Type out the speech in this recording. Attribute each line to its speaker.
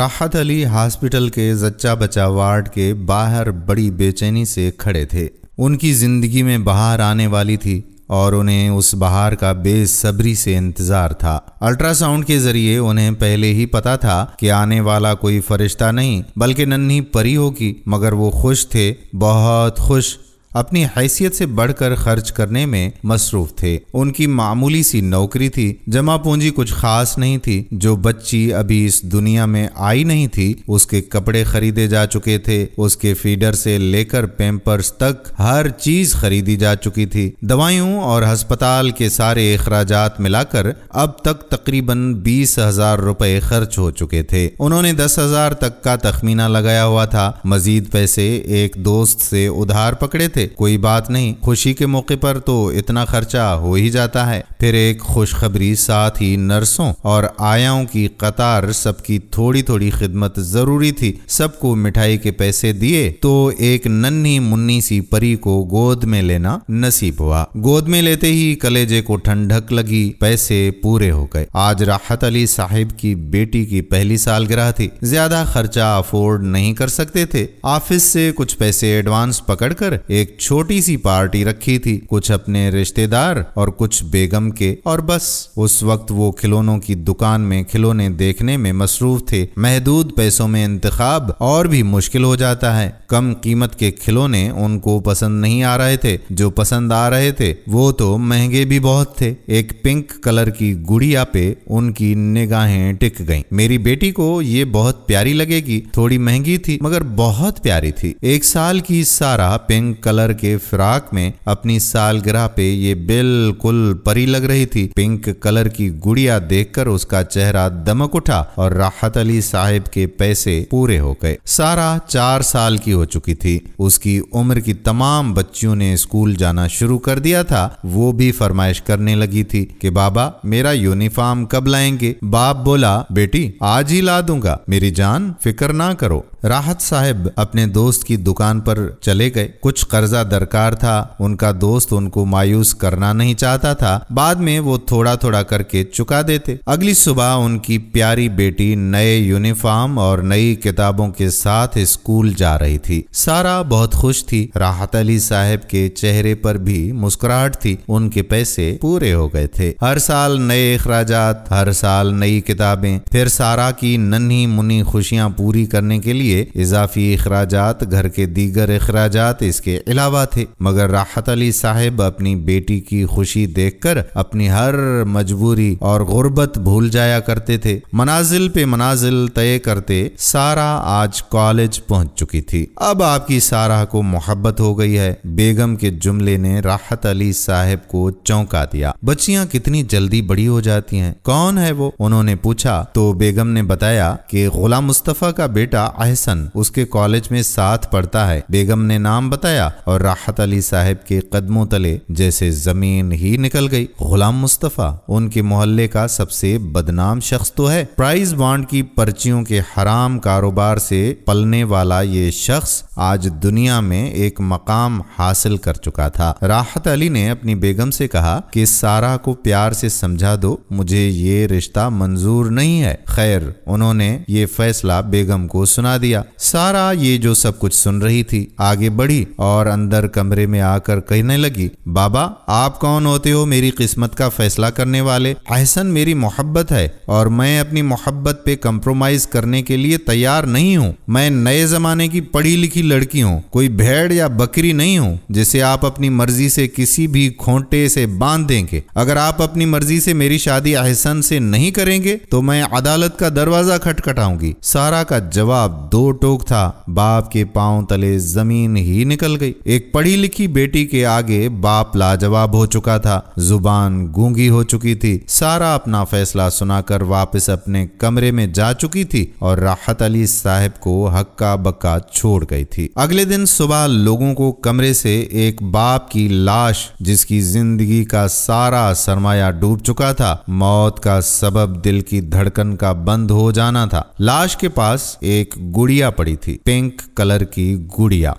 Speaker 1: राहत अली हॉस्पिटल के जच्चा बच्चा वार्ड के बाहर बड़ी बेचैनी से खड़े थे उनकी ज़िंदगी में बाहर आने वाली थी और उन्हें उस बहार का बेसब्री से इंतजार था अल्ट्रासाउंड के जरिए उन्हें पहले ही पता था कि आने वाला कोई फरिश्ता नहीं बल्कि नन्ही परी होगी मगर वो खुश थे बहुत खुश अपनी हैसियत से बढ़कर खर्च करने में मसरूफ थे उनकी मामूली सी नौकरी थी जमा पूंजी कुछ खास नहीं थी जो बच्ची अभी इस दुनिया में आई नहीं थी उसके कपड़े खरीदे जा चुके थे उसके फीडर से लेकर पेम्पर्स तक हर चीज खरीदी जा चुकी थी दवाइयों और अस्पताल के सारे अखराज मिलाकर अब तक तकरीबन बीस हजार रुपए खर्च हो चुके थे उन्होंने दस हजार तक का तखमीना लगाया हुआ था मजीद पैसे एक दोस्त से उधार पकड़े थे कोई बात नहीं खुशी के मौके पर तो इतना खर्चा हो ही जाता है फिर एक खुशखबरी साथ ही नर्सों और आयाओं की कतार सबकी थोड़ी थोड़ी खिदमत जरूरी थी सबको मिठाई के पैसे दिए तो एक नन्ही मुन्नी सी परी को गोद में लेना नसीब हुआ गोद में लेते ही कलेजे को ठंडक लगी पैसे पूरे हो गए आज राहत अली साहिब की बेटी की पहली सालगिरह थी ज्यादा खर्चा अफोर्ड नहीं कर सकते थे ऑफिस से कुछ पैसे एडवांस पकड़कर एक छोटी सी पार्टी रखी थी कुछ अपने रिश्तेदार और कुछ बेगम के और बस उस वक्त वो खिलौनों की दुकान में खिलौने देखने में मसरूफ थे महदूद पैसों में इंतखाब और भी मुश्किल हो जाता है कम कीमत के खिलौने उनको पसंद नहीं आ रहे थे जो पसंद आ रहे थे वो तो महंगे भी बहुत थे एक पिंक कलर की गुड़िया पे उनकी निगाहें टिक गईं। मेरी बेटी को ये बहुत प्यारी लगेगी थोड़ी महंगी थी मगर बहुत प्यारी थी एक साल की सारा पिंक कलर के फ्राक में अपनी सालगिरह पे ये बिल्कुल परी लग लग रही थी पिंक कलर की गुड़िया देखकर उसका चेहरा दमक उठा और राहत अली साहिब के पैसे पूरे हो गए सारा चार साल की हो चुकी थी उसकी उम्र की तमाम बच्चियों ने स्कूल जाना शुरू कर दिया था वो भी फरमाइश करने लगी थी कि बाबा मेरा यूनिफॉर्म कब लाएंगे बाप बोला बेटी आज ही ला दूंगा मेरी जान फिक्र ना करो राहत साहब अपने दोस्त की दुकान पर चले गए कुछ कर्जा दरकार था उनका दोस्त उनको मायूस करना नहीं चाहता था बाद में वो थोड़ा थोड़ा करके चुका देते अगली सुबह उनकी प्यारी बेटी नए यूनिफॉर्म और नई किताबों के साथ स्कूल जा रही थी सारा बहुत खुश थी राहत अली साहब के चेहरे पर भी मुस्कुराहट थी उनके पैसे पूरे हो गए थे हर साल नए अखराज हर साल नई किताबें फिर सारा की नन्ही मुन्नी खुशियां पूरी करने के लिए लिए इजाफी अखराज घर के दीगर अखराज इसके अलावा थे मगर राहत अली साहब अपनी बेटी की खुशी देख कर अपनी हर मजबूरी और गुर्बत भूल जाया करते थे मनाजिल पे मनाजिल तय करते सारा आज कॉलेज पहुंच चुकी थी अब आपकी सारा को मोहब्बत हो गई है बेगम के जुमले ने राहत अली साहब को चौंका दिया बच्चियां कितनी जल्दी बड़ी हो जाती हैं कौन है वो उन्होंने पूछा तो बेगम ने बताया कि गुलाम मुस्तफ़ा का बेटा अहसन सन उसके कॉलेज में साथ पढ़ता है बेगम ने नाम बताया और राहत अली साहब के कदमों तले जैसे जमीन ही निकल गई गुलाम मुस्तफ़ा उनके मोहल्ले का सबसे बदनाम शख्स तो है प्राइज बॉन्ड की पर्चियों के हराम कारोबार से पलने वाला ये शख्स आज दुनिया में एक मकाम हासिल कर चुका था राहत अली ने अपनी बेगम से कहा कि सारा को प्यार से समझा दो मुझे ये रिश्ता मंजूर नहीं है खैर उन्होंने ये फैसला बेगम को सुना दिया दिया सारा ये जो सब कुछ सुन रही थी आगे बढ़ी और अंदर कमरे में आकर कहने लगी बाबा आप कौन होते हो मेरी किस्मत का फैसला करने वाले अहसन मेरी मोहब्बत है और मैं अपनी मोहब्बत पे कम्प्रोमाइज करने के लिए तैयार नहीं हूँ मैं नए जमाने की पढ़ी लिखी लड़की हूँ कोई भेड़ या बकरी नहीं हूँ जिसे आप अपनी मर्जी से किसी भी खोटे से बांध देंगे अगर आप अपनी मर्जी से मेरी शादी अहसन से नहीं करेंगे तो मैं अदालत का दरवाजा खटखटाऊंगी सारा का जवाब दो टोक था बाप के पांव तले जमीन ही निकल गई एक पढ़ी लिखी बेटी के आगे बाप लाजवाब हो चुका था जुबान गूंगी हो चुकी थी सारा अपना फैसला सुनाकर वापस अपने कमरे में जा चुकी थी और राहत अली साहब को हक्का बक्का छोड़ गई थी अगले दिन सुबह लोगों को कमरे से एक बाप की लाश जिसकी जिंदगी का सारा सरमाया डूब चुका था मौत का सबब दिल की धड़कन का बंद हो जाना था लाश के पास एक गुड़ी गुड़िया पड़ी थी पिंक कलर की गुड़िया